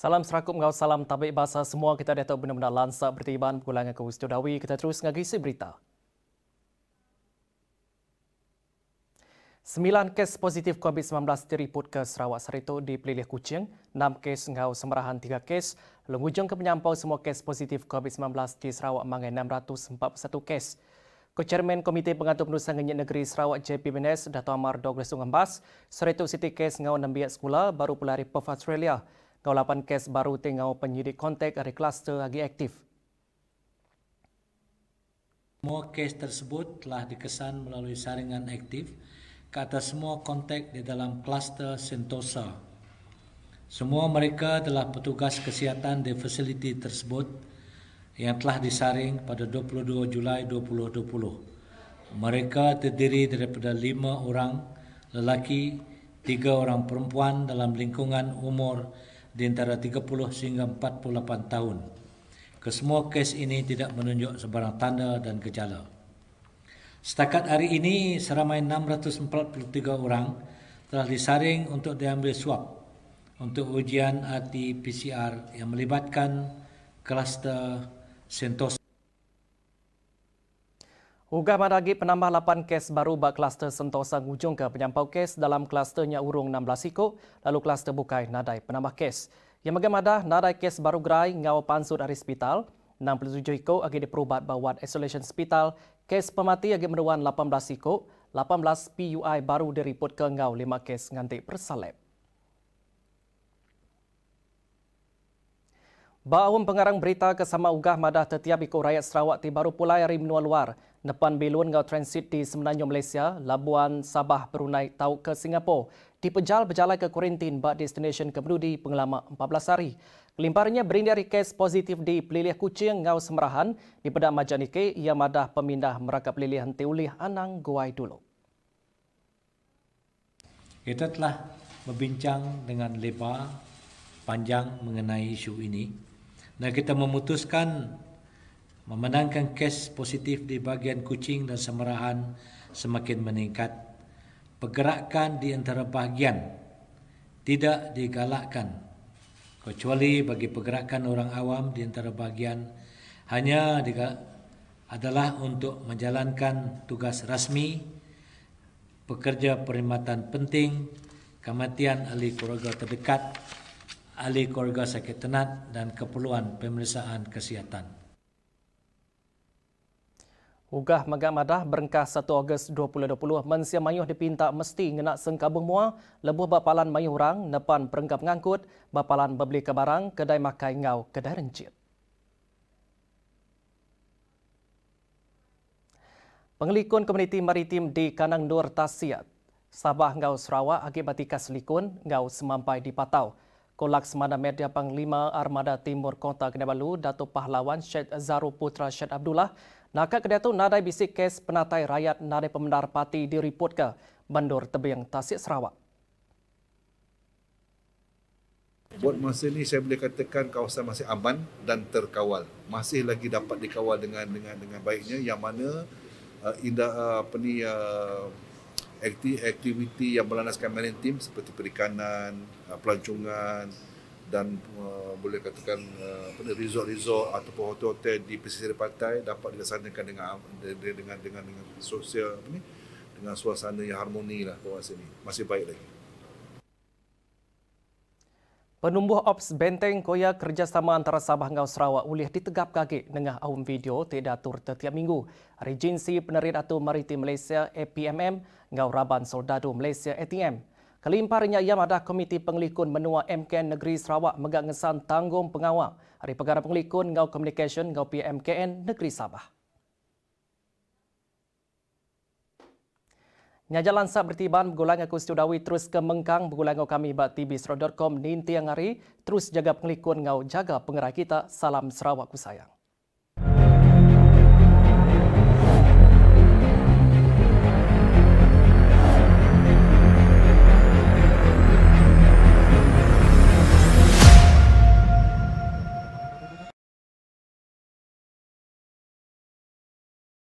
Salam serakum, ngau salam tabik bahasa semua kita dah tahu benda-benda lansak bertiban pulangan ke Ustaz Dawi kita terus ngagi si berita. Sembilan kes positif COVID-19 diriput ke Sarawak Sarito di Pelilih kucing. enam kes ngau semerahan tiga kes, lengujung ke penyampau semua kes positif COVID-19 di Sarawak mangai 641 kes. Ko Komite Pengatur Penusahaan Ngenyek Negeri Sarawak JP Benes, Dato' Amar Douglas Ungambas, Sarito City Case ngau nambiak sekolah baru pulari Perth Australia kawalan kes baru tengau penyidik kontak dari kluster lagi aktif. Semua kes tersebut telah dikesan melalui saringan aktif ke atas semua kontak di dalam kluster Sentosa. Semua mereka telah petugas kesihatan di fasiliti tersebut yang telah disaring pada 22 Julai 2020. Mereka terdiri daripada lima orang lelaki, tiga orang perempuan dalam lingkungan umur di antara 30 sehingga 48 tahun. Kesemua kes ini tidak menunjuk sebarang tanda dan gejala. Setakat hari ini, seramai 643 orang telah disaring untuk diambil swab untuk ujian RT-PCR yang melibatkan kluster Sentosa. Ugah Madagi penambah 8 kes baru bak kluster Sentosa ngujung ke penyampau kes dalam klusternya Urung 16 Siko lalu kluster Bukai Nadai penambah kes. Yang bagaimana Nadai kes baru gerai ngau pansut dari hospital 67 Siko agi diperubat bawat isolation hospital kes pemati agi menewan 18 Siko 18 PUI baru diriput ke ngau 5 kes nganti persalep. Baun pengarang berita kesama ugah madah tetiap ikut rakyat Sarawak ti baru pulai dari menua luar. Nepan bilun ngau transit di Semenanjung Malaysia, Labuan, Sabah, Brunei, Tau ke Singapura. di pejal berjalan ke Kurintin, buat destination ke Menudi pengelama 14 hari. Kelimparnya berindah dari kes positif di Pelilih Kucing ngau Semerahan di Pedak Majanike yang madah pemindah merakap Pelilih Tiulih Anang Guai dulu. Kita telah berbincang dengan lebar panjang mengenai isu ini dan kita memutuskan memenangkan kes positif di bahagian kucing dan Semerahan semakin meningkat. Pergerakan di antara bahagian tidak digalakkan kecuali bagi pergerakan orang awam di antara bahagian hanya adalah untuk menjalankan tugas rasmi pekerja perkhidmatan penting kematian ahli keluarga terdekat ahli keluarga sakit tenat dan keperluan pemeriksaan kesihatan. Ugah Megat Madah berengkas 1 Ogos 2020 mensia mayuh dipinta mesti ngenak sengkabung mua lebuh bapalan mayuh orang nepan perengkap ngangkut bapalan membeli ke barang kedai makai ngau kedai rencit. Pengelikun komuniti maritim di Kanang Nur Tasiat, Sabah ngau Sarawak akibat ikas likun ngau semampai di Patau. Kolak Semana Media Panglima Armada Timur Kota Kinabalu, Dato' Pahlawan Syed Zaru Putra Syed Abdullah, nakat kedatu nadai bisik kes penatai rakyat nadai pemendar parti diriput ke Bandur Tebing Tasik Sarawak. Buat masa ini saya boleh katakan kawasan masih aman dan terkawal. Masih lagi dapat dikawal dengan dengan dengan baiknya yang mana uh, indah uh, apa uh, aktiviti yang berlandaskan maritim seperti perikanan, uh, pelancongan dan uh, boleh katakan uh, resort-resort ataupun hotel-hotel di pesisir pantai dapat dilaksanakan dengan dengan dengan dengan sosial apa ni dengan suasana yang harmoni lah kawasan ini masih baik lagi. Penumbuh Ops Benteng Koya kerjasama antara Sabah dan Sarawak boleh ditegap kaki dengan awam video tidak atur setiap minggu. Regensi Penerit Atau Maritim Malaysia APMM dengan Raban Soldado Malaysia ATM. Kelimparnya ia ada Komiti Penglikun Menua MKN Negeri Sarawak megak tanggung pengawal dari Pegara Penglikun dengan komunikasi dengan PMKN Negeri Sabah. Nyajar lansak bertiban bergulang aku Dawi terus ke mengkang bergulang kami bak tbsro.com ninti yang terus jaga pengelikun ngau jaga pengerai kita salam Sarawak ku sayang.